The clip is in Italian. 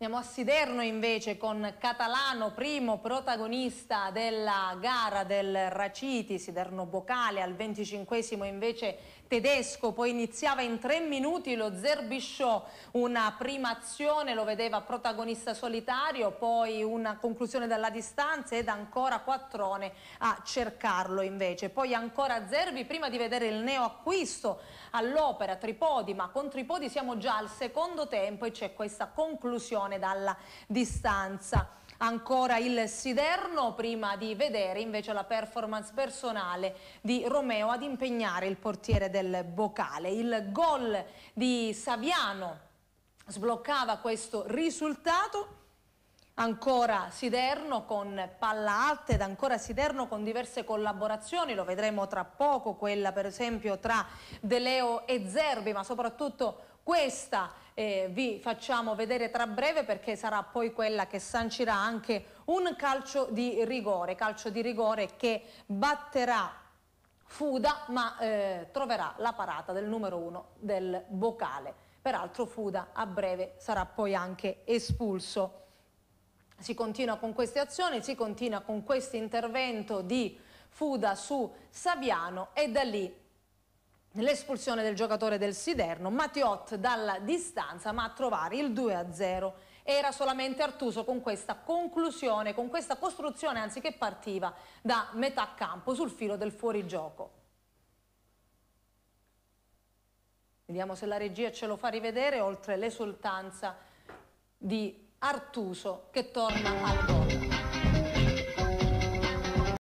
Andiamo a Siderno invece con Catalano, primo protagonista della gara del Raciti, Siderno Bocale al 25 invece tedesco, poi iniziava in tre minuti lo Zerbisciò, una prima azione lo vedeva protagonista solitario, poi una conclusione dalla distanza ed ancora Quattrone a cercarlo invece. Poi ancora Zerbi prima di vedere il neo acquisto all'opera Tripodi, ma con Tripodi siamo già al secondo tempo e c'è questa conclusione televisione dalla distanza. Ancora il Siderno prima di vedere invece la performance personale di Romeo ad impegnare il portiere del Bocale. Il gol di Saviano sbloccava questo risultato ancora Siderno con Palla Alta ed ancora Siderno con diverse collaborazioni, lo vedremo tra poco, quella per esempio tra De Leo e Zerbi, ma soprattutto questa eh, vi facciamo vedere tra breve perché sarà poi quella che sancirà anche un calcio di rigore, calcio di rigore che batterà Fuda ma eh, troverà la parata del numero uno del vocale. Peraltro Fuda a breve sarà poi anche espulso. Si continua con queste azioni, si continua con questo intervento di Fuda su Saviano e da lì l'espulsione del giocatore del Siderno, Matiot dalla distanza ma a trovare il 2-0 era solamente Artuso con questa conclusione, con questa costruzione anziché partiva da metà campo sul filo del fuorigioco. Vediamo se la regia ce lo fa rivedere oltre l'esultanza di Artuso che torna al gol.